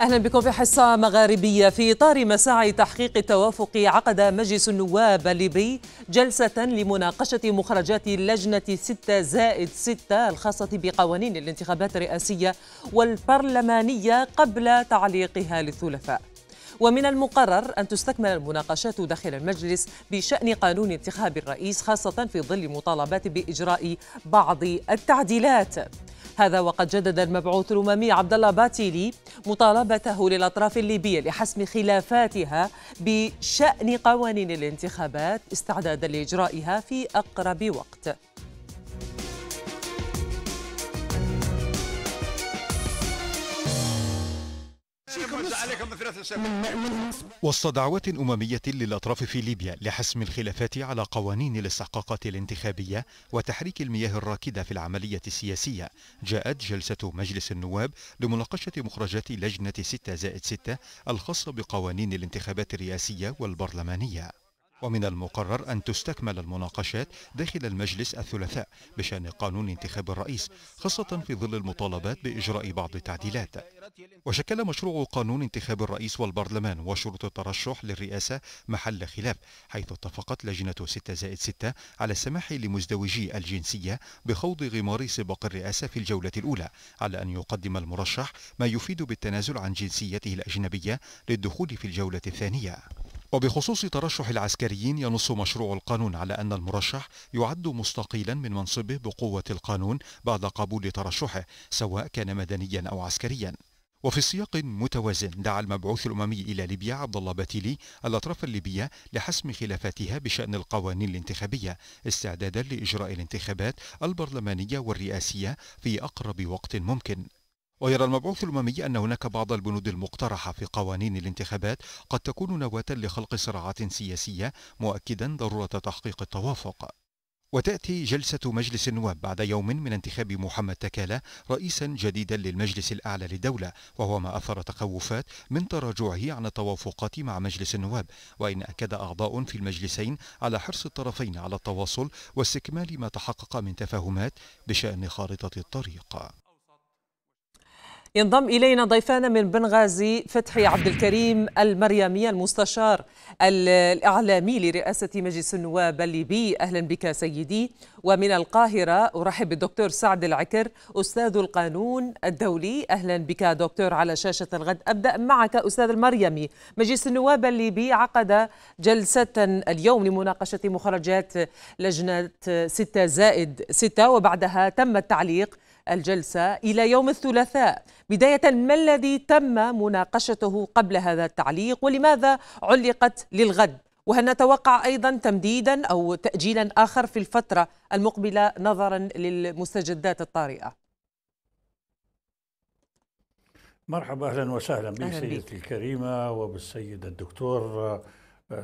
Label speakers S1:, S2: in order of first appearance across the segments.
S1: اهلا بكم في حصه مغاربيه في اطار مساعي تحقيق التوافق عقد مجلس النواب الليبي جلسه لمناقشه مخرجات لجنه 6 زائد 6 الخاصه بقوانين الانتخابات الرئاسيه والبرلمانيه قبل تعليقها للثلاثاء ومن المقرر أن تستكمل المناقشات داخل المجلس بشأن قانون انتخاب الرئيس خاصة في ظل مطالبات بإجراء بعض التعديلات هذا وقد جدد المبعوث الأممي عبد الله باتيلي مطالبته للأطراف الليبية لحسم خلافاتها بشأن قوانين الانتخابات استعدادا لإجرائها في أقرب وقت
S2: وسط دعوات أممية للأطراف في ليبيا لحسم الخلافات على قوانين الاستحقاقات الانتخابية وتحريك المياه الراكدة في العملية السياسية جاءت جلسة مجلس النواب لمناقشة مخرجات لجنة 6 زائد 6 الخاصة بقوانين الانتخابات الرئاسية والبرلمانية ومن المقرر أن تستكمل المناقشات داخل المجلس الثلاثاء بشأن قانون انتخاب الرئيس خاصة في ظل المطالبات بإجراء بعض التعديلات وشكل مشروع قانون انتخاب الرئيس والبرلمان وشروط الترشح للرئاسة محل خلاف حيث اتفقت لجنة 6 زائد 6 على السماح لمزدوجي الجنسية بخوض غمار سباق الرئاسة في الجولة الأولى على أن يقدم المرشح ما يفيد بالتنازل عن جنسيته الأجنبية للدخول في الجولة الثانية وبخصوص ترشح العسكريين ينص مشروع القانون على أن المرشح يعد مستقيلا من منصبه بقوة القانون بعد قبول ترشحه سواء كان مدنيا أو عسكريا وفي سياق متوازن دعا المبعوث الأممي إلى ليبيا عبد الله باتيلي الأطراف الليبية لحسم خلافاتها بشأن القوانين الانتخابية استعدادا لإجراء الانتخابات البرلمانية والرئاسية في أقرب وقت ممكن ويرى المبعوث الأممي أن هناك بعض البنود المقترحة في قوانين الانتخابات قد تكون نواة لخلق صراعات سياسية مؤكدا ضرورة تحقيق التوافق وتأتي جلسة مجلس النواب بعد يوم من انتخاب محمد تكالة رئيسا جديدا للمجلس الأعلى للدولة وهو ما أثر تخوفات من تراجعه عن التوافقات مع مجلس النواب وإن أكد أعضاء في المجلسين على حرص الطرفين على التواصل واستكمال ما تحقق من تفاهمات بشأن خارطة الطريق
S1: ينضم إلينا ضيفانا من بنغازي فتحي عبد الكريم المريمي المستشار الإعلامي لرئاسة مجلس النواب الليبي أهلا بك سيدي ومن القاهرة أرحب بالدكتور سعد العكر أستاذ القانون الدولي أهلا بك دكتور على شاشة الغد أبدأ معك أستاذ المريمي مجلس النواب الليبي عقد جلسة اليوم لمناقشة مخرجات لجنة 6 زائد 6 وبعدها تم التعليق الجلسة إلى يوم الثلاثاء بداية ما الذي تم مناقشته قبل هذا التعليق ولماذا علقت للغد وهل نتوقع أيضا تمديدا أو تأجيلا آخر في الفترة المقبلة نظرا للمستجدات الطارئة
S3: مرحبا أهلا وسهلا بك سيدتي الكريمة وبالسيد الدكتور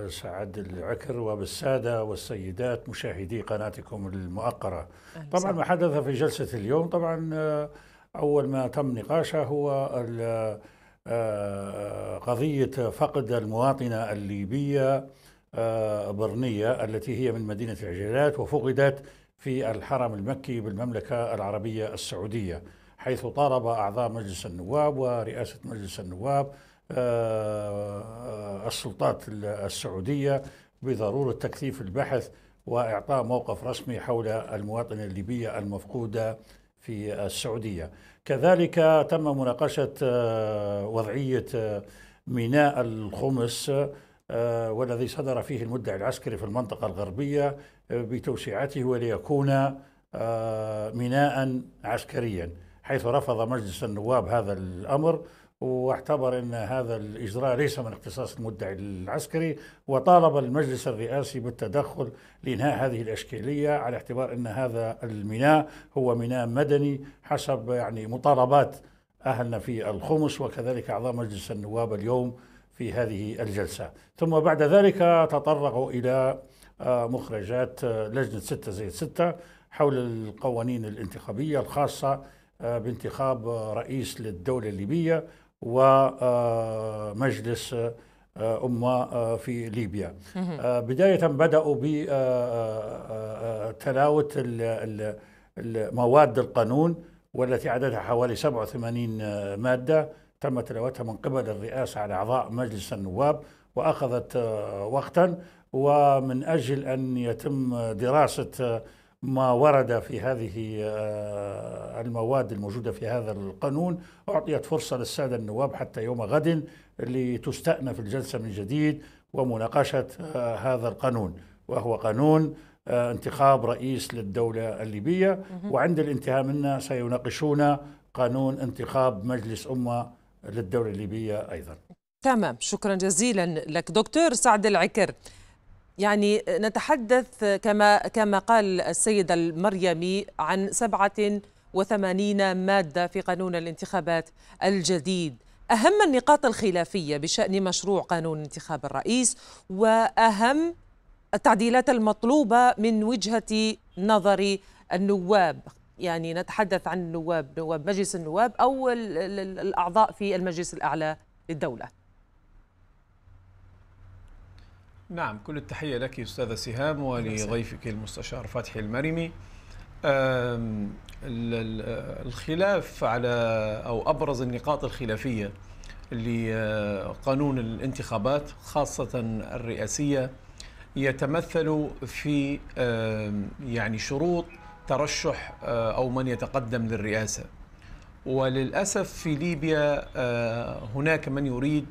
S3: سعد العكر وبالسادة والسيدات مشاهدي قناتكم المؤقرة طبعا ما حدث في جلسة اليوم طبعا آه، أول ما تم نقاشه هو آه، آه، قضية فقد المواطنة الليبية برنية التي هي من مدينة العجلات وفقدت في الحرم المكي بالمملكة العربية السعودية حيث طالب أعضاء مجلس النواب ورئاسة مجلس النواب آه، السلطات السعودية بضرورة تكثيف البحث وإعطاء موقف رسمي حول المواطنة الليبية المفقودة في السعودية كذلك تم مناقشة آه، وضعية آه، ميناء الخمس والذي صدر فيه المدعي العسكري في المنطقة الغربية بتوسيعته وليكون ميناء عسكريا حيث رفض مجلس النواب هذا الأمر واعتبر أن هذا الإجراء ليس من اختصاص المدعي العسكري وطالب المجلس الرئاسي بالتدخل لإنهاء هذه الإشكالية على اعتبار أن هذا الميناء هو ميناء مدني حسب يعني مطالبات أهلنا في الخمس وكذلك أعضاء مجلس النواب اليوم في هذه الجلسة ثم بعد ذلك تطرقوا إلى آه، مخرجات آه، لجنة 6 زائد 6 حول القوانين الانتخابية الخاصة آه، بانتخاب رئيس للدولة الليبية ومجلس آه، آه، أمة آه، في ليبيا بداية بدأوا بتلاوة مواد القانون والتي عددها حوالي 87 مادة تم تلاوتها من قبل الرئاسة على أعضاء مجلس النواب وأخذت وقتا ومن أجل أن يتم دراسة ما ورد في هذه آه، المواد الموجودة في هذا القانون أعطيت فرصة للسادة النواب حتى يوم غد لتستأنف الجلسة من جديد ومناقشة آه، هذا القانون وهو قانون آه، انتخاب رئيس للدولة الليبية وعند الانتهاء منه سيناقشون قانون انتخاب مجلس أمة للدولة الليبية أيضا
S1: تمام شكرا جزيلا لك دكتور سعد العكر يعني نتحدث كما كما قال السيد المريمي عن 87 ماده في قانون الانتخابات الجديد اهم النقاط الخلافيه بشان مشروع قانون انتخاب الرئيس واهم التعديلات المطلوبه من وجهه نظر النواب يعني نتحدث عن النواب نواب مجلس النواب او الاعضاء في المجلس الاعلى للدوله
S4: نعم كل التحية لك أستاذة سهام ولضيفك المستشار فتحي المرمي الخلاف على أو أبرز النقاط الخلافية لقانون آه، الانتخابات خاصة الرئاسية يتمثل في يعني شروط ترشح آه، أو من يتقدم للرئاسة وللأسف في ليبيا آه، هناك من يريد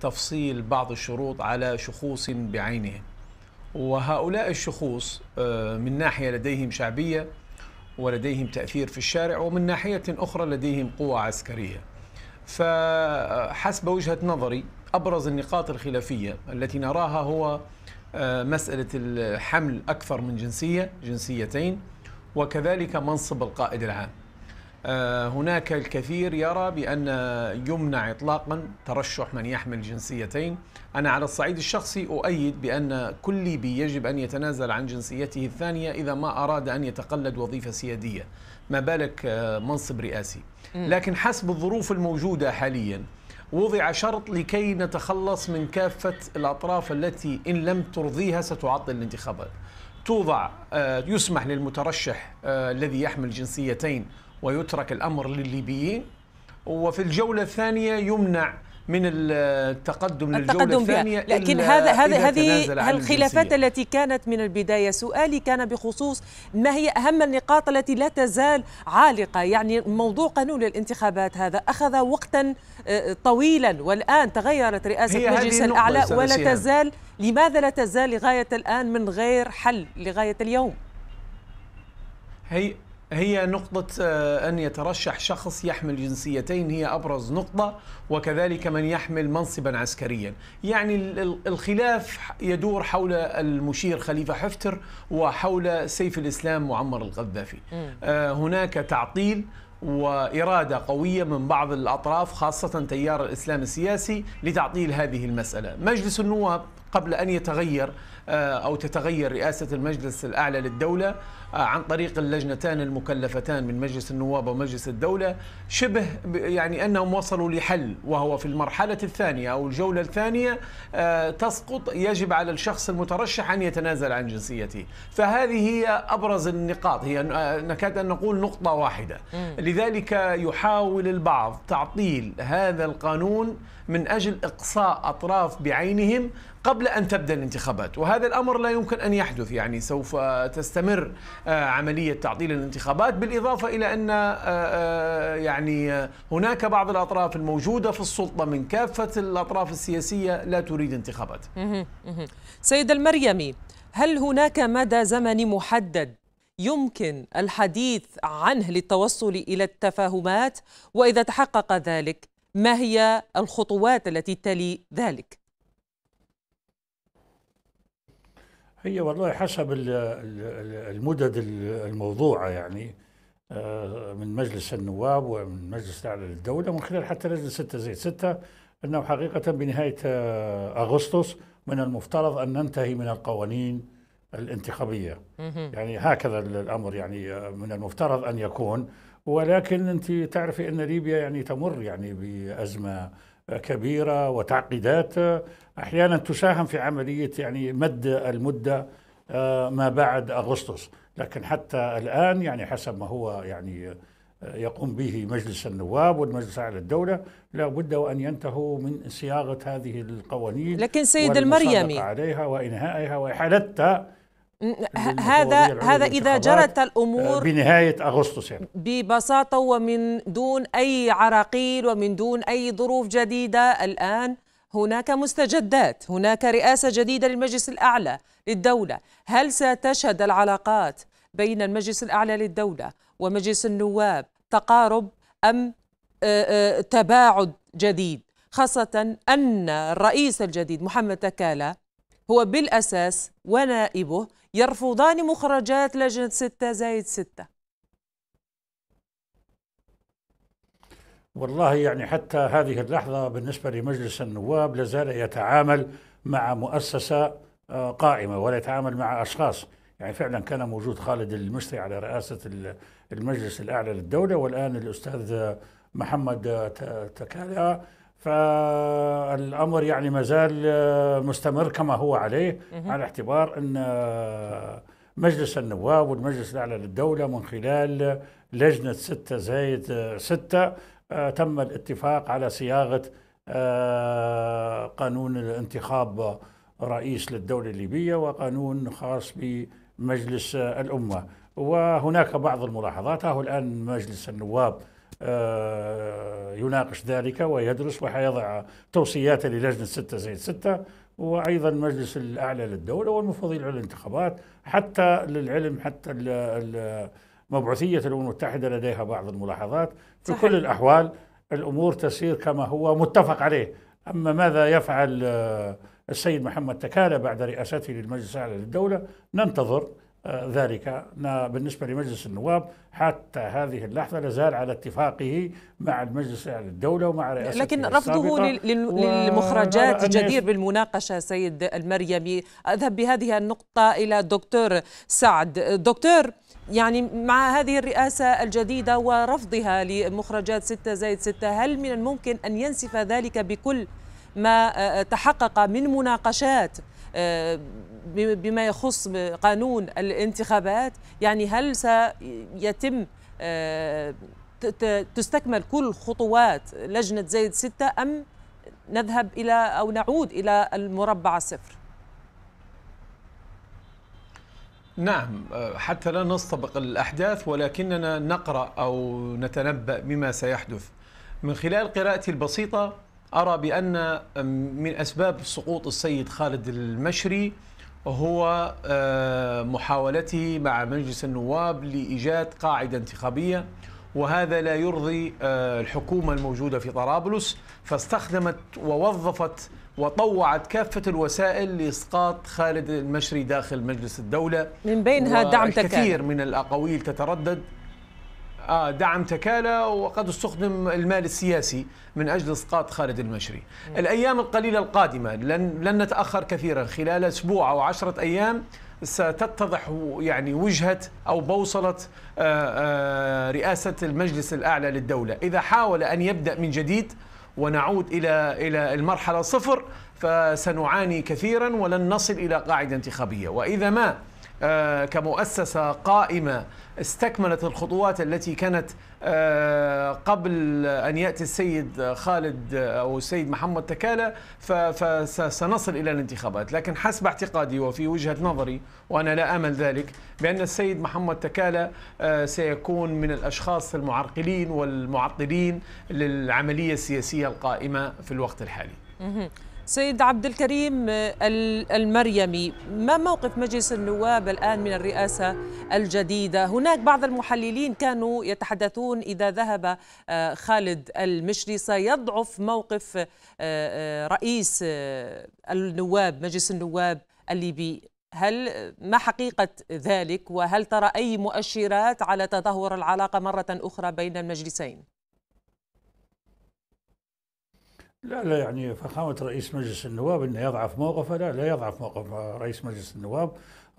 S4: تفصيل بعض الشروط على شخوص بعينهم وهؤلاء الشخوص آه، من ناحية لديهم شعبية ولديهم تأثير في الشارع ومن ناحية أخرى لديهم قوة عسكرية فحسب وجهة نظري أبرز النقاط الخلافية التي نراها هو آه، مسألة الحمل أكثر من جنسية جنسيتين وكذلك منصب القائد العام آه، هناك الكثير يرى بأن يمنع إطلاقا ترشح من يحمل جنسيتين أنا على الصعيد الشخصي أؤيد بأن كل ليبي يجب أن يتنازل عن جنسيته الثانية إذا ما أراد أن يتقلد وظيفة سيادية ما بالك آه، منصب رئاسي لكن حسب الظروف الموجودة حاليا وضع شرط لكي نتخلص من كافة الأطراف التي إن لم ترضيها ستعطل الانتخابات توضع آه، يسمح للمترشح الذي يحمل جنسيتين ويترك الأمر للليبيين وفي الجولة الثانية يمنع من التقدم, التقدم للجولة بها. الثانية لكن هذا هذا هذه الخلافات
S1: التي كانت من البداية سؤالي كان بخصوص ما هي أهم النقاط التي لا تزال عالقة يعني موضوع قانون الانتخابات هذا أخذ وقتا آه، طويلا والآن تغيرت رئاسة مجلس الأعلى ولا تزال لماذا لا تزال لغاية الآن من غير حل لغاية اليوم
S4: هي هي نقطة آه، أن يترشح شخص يحمل جنسيتين هي أبرز نقطة وكذلك من يحمل منصبا عسكريا يعني الخلاف يدور حول المشير خليفة حفتر وحول سيف الإسلام معمر القذافي آه، هناك تعطيل وإرادة قوية من بعض الأطراف خاصة تيار الإسلام السياسي لتعطيل هذه المسألة مجلس النواب قبل أن يتغير آه، أو تتغير رئاسة المجلس الأعلى للدولة آه، عن طريق اللجنتان المكلفتان من مجلس النواب ومجلس الدولة شبه يعني أنهم وصلوا لحل وهو في المرحلة الثانية أو الجولة الثانية آه، تسقط يجب على الشخص المترشح أن يتنازل عن جنسيته فهذه هي أبرز النقاط هي نكاد أن نقول نقطة واحدة لذلك يحاول البعض تعطيل هذا القانون من أجل إقصاء أطراف بعينهم قبل أن تبدأ الانتخابات وهذا الأمر لا يمكن أن يحدث يعني سوف تستمر آه، عملية تعطيل الانتخابات بالإضافة إلى أن آه، آه، يعني هناك بعض الأطراف الموجودة في السلطة من كافة الأطراف السياسية لا تريد انتخابات
S1: سيد المريمي هل هناك مدى زمني محدد يمكن الحديث عنه للتوصل إلى التفاهمات وإذا تحقق ذلك ما هي الخطوات التي تلي ذلك؟
S3: هي والله حسب المدد الموضوعة يعني آه، من مجلس النواب ومن مجلس الأعلى للدولة من خلال حتى لجنة 6 زيت 6 أنه حقيقة بنهاية آه، أغسطس من المفترض أن ننتهي من القوانين الانتخابية يعني هكذا الأمر يعني آه، من المفترض أن يكون ولكن أنت تعرفي أن ليبيا يعني تمر يعني بأزمة كبيره وتعقيدات احيانا تساهم في عمليه يعني مد المده آه، ما بعد اغسطس لكن حتى الان يعني حسب ما هو يعني آه، يقوم به مجلس النواب والمجلس على الدولة لا بد وأن ينتهوا من صياغة هذه القوانين لكن سيد المريمي عليها وإنهائها وإحالتها هذا هذا اذا جرت آه،
S1: الامور بنهايه
S3: اغسطس يعني.
S1: ببساطه ومن دون اي عراقيل ومن دون اي ظروف جديده الان هناك مستجدات هناك رئاسه جديده للمجلس الاعلى للدوله هل ستشهد العلاقات بين المجلس الاعلى للدوله ومجلس النواب تقارب ام آه، آه، تباعد جديد خاصه ان الرئيس الجديد محمد تكالا هو بالأساس ونائبه يرفضان مخرجات لجنة ستة زايد ستة
S3: والله يعني حتى هذه اللحظة بالنسبة لمجلس النواب لازال يتعامل مع مؤسسة آه، قائمة ولا يتعامل مع أشخاص يعني فعلا كان موجود خالد المشتي على رئاسة المجلس الأعلى للدولة والآن الأستاذ محمد تكالا فالامر يعني ما زال آه، مستمر كما هو عليه على اعتبار ان آه، مجلس النواب والمجلس الاعلى للدوله من خلال لجنه سته زايد آه، سته تم الاتفاق على صياغه قانون الانتخاب رئيس للدوله الليبيه وقانون خاص بمجلس الامه وهناك بعض الملاحظات هو الان مجلس النواب يناقش ذلك ويدرس وحيضع توصياته للجنة 6 زائد 6 وأيضا مجلس الأعلى للدولة والمفوضية العليا الانتخابات حتى للعلم حتى مبعوثية الأمم المتحدة لديها بعض الملاحظات في صحيح. كل الأحوال الأمور تسير كما هو متفق عليه أما ماذا يفعل السيد محمد تكالى بعد رئاسته للمجلس الأعلى للدولة ننتظر ذلك بالنسبة لمجلس النواب حتى هذه اللحظة لازال على اتفاقه مع المجلس الدولة ومع رئاسة لكن رفضه للمخرجات جدير
S1: بالمناقشة سيد المريمي أذهب بهذه النقطة إلى دكتور سعد دكتور يعني مع هذه الرئاسة الجديدة ورفضها لمخرجات 6 زائد 6 هل من الممكن أن ينسف ذلك بكل ما آه، تحقق من مناقشات آه، بما يخص قانون الانتخابات يعني هل سيتم آه، تستكمل كل خطوات لجنة زايد ستة أم نذهب إلى أو نعود إلى المربع الصفر
S4: نعم آه، حتى لا نستبق الأحداث ولكننا نقرأ أو نتنبأ بما سيحدث من خلال قراءتي البسيطة أرى بأن من أسباب سقوط السيد خالد المشري هو آه، محاولته مع مجلس النواب لإيجاد قاعدة انتخابية وهذا لا يرضي آه، الحكومة الموجودة في طرابلس فاستخدمت ووظفت وطوعت كافة الوسائل لإسقاط خالد المشري داخل مجلس الدولة
S1: من بينها دعم تكال الكثير
S4: من الأقاويل تتردد آه، دعم تكالا وقد استخدم المال السياسي من أجل إسقاط خالد المشري الأيام القليلة القادمة لن, لن نتأخر كثيرا خلال أسبوع أو عشرة أيام ستتضح يعني وجهة أو بوصلة آه، آه، رئاسة المجلس الأعلى للدولة إذا حاول أن يبدأ من جديد ونعود إلى إلى المرحلة صفر فسنعاني كثيرا ولن نصل إلى قاعدة انتخابية وإذا ما آه، كمؤسسة قائمة استكملت الخطوات التي كانت آه، قبل أن يأتي السيد خالد آه، أو السيد محمد تكالة فسنصل إلى الانتخابات لكن حسب اعتقادي وفي وجهة نظري وأنا لا أمل ذلك بأن السيد محمد تكالة سيكون من الأشخاص المعرقلين والمعطلين للعملية السياسية القائمة في الوقت الحالي
S1: سيد عبد الكريم المريمي ما موقف مجلس النواب الآن من الرئاسة الجديدة هناك بعض المحللين كانوا يتحدثون إذا ذهب آه، خالد المشري سيضعف موقف آه، آه، رئيس النواب مجلس النواب الليبي هل ما حقيقة ذلك وهل ترى أي مؤشرات على تدهور العلاقة مرة أخرى بين المجلسين؟
S3: لا لا يعني فخامة رئيس مجلس النواب أنه يضعف موقفه لا لا يضعف موقف رئيس مجلس النواب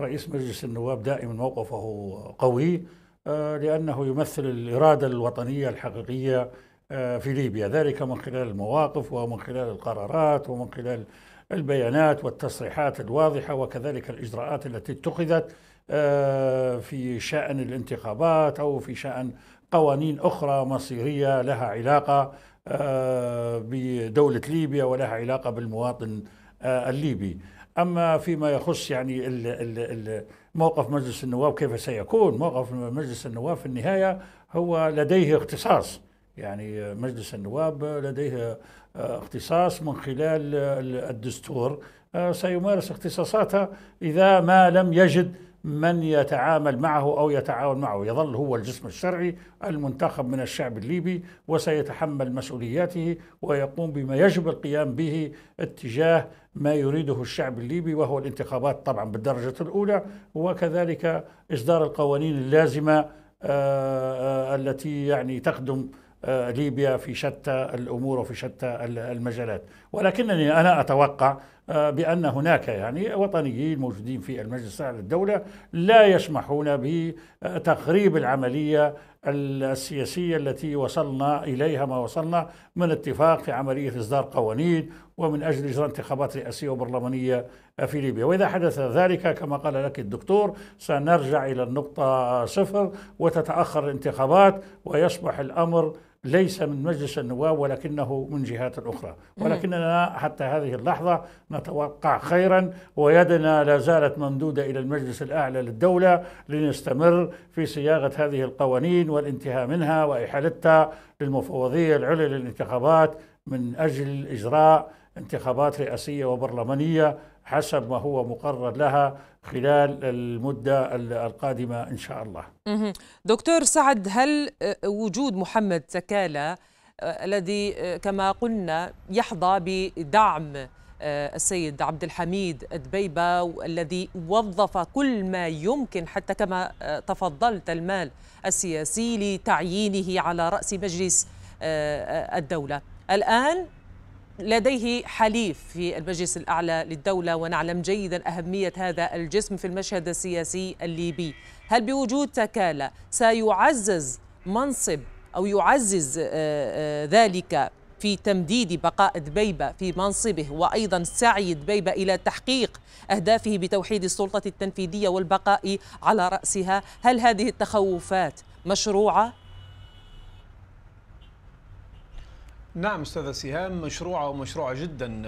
S3: رئيس مجلس النواب دائما موقفه قوي آه، لأنه يمثل الإرادة الوطنية الحقيقية آه، في ليبيا ذلك من خلال المواقف ومن خلال القرارات ومن خلال البيانات والتصريحات الواضحة وكذلك الإجراءات التي اتخذت آه، في شأن الانتخابات أو في شأن قوانين أخرى مصيرية لها علاقة آه، بدولة ليبيا ولها علاقة بالمواطن آه، الليبي أما فيما يخص يعني موقف مجلس النواب كيف سيكون موقف مجلس النواب في النهاية هو لديه اختصاص يعني مجلس النواب لديه آه، اختصاص من خلال الدستور سيمارس اختصاصاتها إذا ما لم يجد من يتعامل معه او يتعاون معه، يظل هو الجسم الشرعي المنتخب من الشعب الليبي وسيتحمل مسؤولياته ويقوم بما يجب القيام به اتجاه ما يريده الشعب الليبي وهو الانتخابات طبعا بالدرجه الاولى وكذلك اصدار القوانين اللازمه آه، آه، التي يعني تخدم آه، ليبيا في شتى الامور وفي شتى المجالات، ولكنني انا اتوقع آه، بان هناك يعني وطنيين موجودين في المجلس الاعلى للدوله لا يسمحون بتخريب العمليه السياسيه التي وصلنا اليها ما وصلنا من اتفاق في عمليه اصدار قوانين ومن اجل اجراء انتخابات رئاسيه وبرلمانيه في ليبيا، واذا حدث ذلك كما قال لك الدكتور سنرجع الى النقطه صفر وتتاخر الانتخابات ويصبح الامر ليس من مجلس النواب ولكنه من جهات أخرى ولكننا حتى هذه اللحظة نتوقع خيرا ويدنا لا زالت ممدودة إلى المجلس الأعلى للدولة لنستمر في صياغة هذه القوانين والانتهاء منها وإحالتها للمفوضية العليا للانتخابات من أجل إجراء انتخابات رئاسية وبرلمانية حسب ما هو مقرر لها خلال المدة القادمة إن شاء الله
S1: دكتور سعد هل وجود محمد سكالة آه، الذي آه، كما قلنا يحظى بدعم آه، السيد عبد الحميد الدبيبة الذي وظف كل ما يمكن حتى كما تفضلت المال السياسي لتعيينه على رأس مجلس الدولة الآن لديه حليف في المجلس الأعلى للدولة ونعلم جيدا أهمية هذا الجسم في المشهد السياسي الليبي هل بوجود تكالة سيعزز منصب أو يعزز آه، آه، ذلك في تمديد بقاء دبيبة في منصبه وأيضا سعي دبيبة إلى تحقيق أهدافه بتوحيد السلطة التنفيذية والبقاء على رأسها هل هذه التخوفات مشروعة
S4: نعم استاذه سهام مشروعه ومشروعه جدا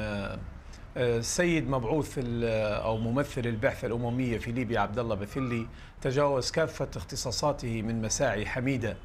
S4: السيد آه، آه، مبعوث آه، او ممثل البعثه الامميه في ليبيا عبد الله بثلي تجاوز كافه اختصاصاته من مساعي حميده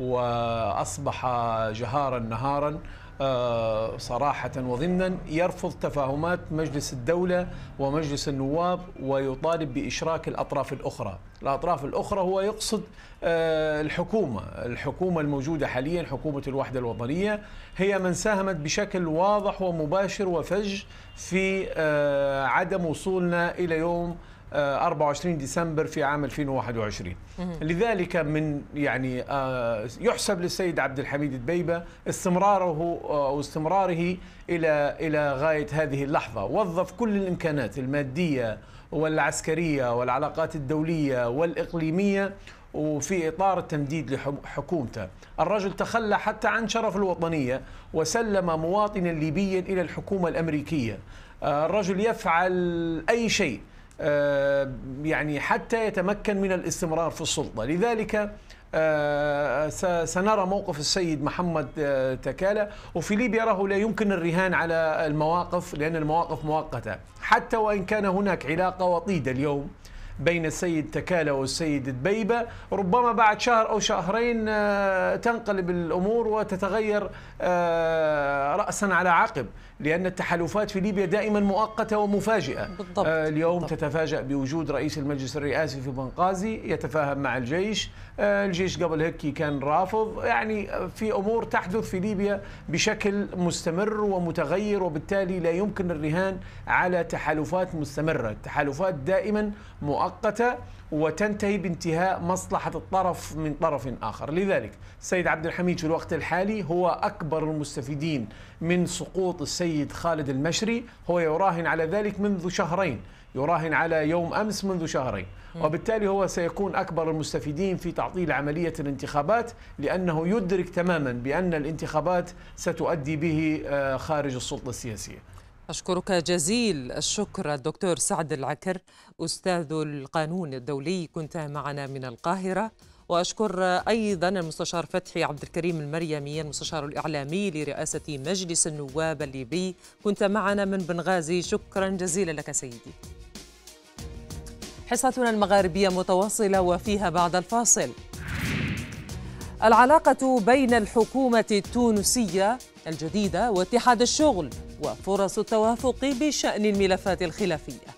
S4: واصبح جهارا نهارا آه، صراحة وضمنا يرفض تفاهمات مجلس الدولة ومجلس النواب ويطالب بإشراك الأطراف الأخرى الأطراف الأخرى هو يقصد آه، الحكومة الحكومة الموجودة حاليا حكومة الوحدة الوطنية هي من ساهمت بشكل واضح ومباشر وفج في آه، عدم وصولنا إلى يوم 24 آه، ديسمبر في عام 2021 لذلك من يعني آه، يحسب للسيد عبد الحميد البيبة استمراره آه، أو استمراره إلى إلى غاية هذه اللحظة وظف كل الإمكانات المادية والعسكرية والعلاقات الدولية والإقليمية وفي إطار التمديد لحكومته الرجل تخلى حتى عن شرف الوطنية وسلم مواطنا ليبيا إلى الحكومة الأمريكية الرجل يفعل أي شيء آه، يعني حتى يتمكن من الاستمرار في السلطة لذلك آه، سنرى موقف السيد محمد آه، تكالا وفي ليبيا راه لا يمكن الرهان على المواقف لأن المواقف مؤقتة حتى وإن كان هناك علاقة وطيدة اليوم بين السيد تكالة والسيد دبيبة ربما بعد شهر أو شهرين آه، تنقلب الأمور وتتغير آه، رأسا على عقب لأن التحالفات في ليبيا دائما مؤقتة ومفاجئة بالضبط. آه، اليوم بالضبط. تتفاجأ بوجود رئيس المجلس الرئاسي في بنغازي يتفاهم مع الجيش الجيش قبل هيك كان رافض يعني في أمور تحدث في ليبيا بشكل مستمر ومتغير وبالتالي لا يمكن الرهان على تحالفات مستمرة التحالفات دائما مؤقتة مؤقته وتنتهي بانتهاء مصلحة الطرف من طرف آخر لذلك السيد عبد الحميد في الوقت الحالي هو أكبر المستفيدين من سقوط السيد خالد المشري هو يراهن على ذلك منذ شهرين يراهن على يوم أمس منذ شهرين وبالتالي هو سيكون أكبر المستفيدين في تعطيل عملية الانتخابات لأنه يدرك تماما بأن الانتخابات ستؤدي به آه، خارج السلطة السياسية أشكرك جزيل الشكر الدكتور
S1: سعد العكر أستاذ القانون الدولي كنت معنا من القاهرة وأشكر أيضا المستشار فتحي عبد الكريم المريمي المستشار الإعلامي لرئاسة مجلس النواب الليبي كنت معنا من بنغازي شكرا جزيلا لك سيدي حصتنا المغاربية متواصلة وفيها بعد الفاصل العلاقة بين الحكومة التونسية الجديدة واتحاد الشغل وفرص التوافق بشأن الملفات الخلافية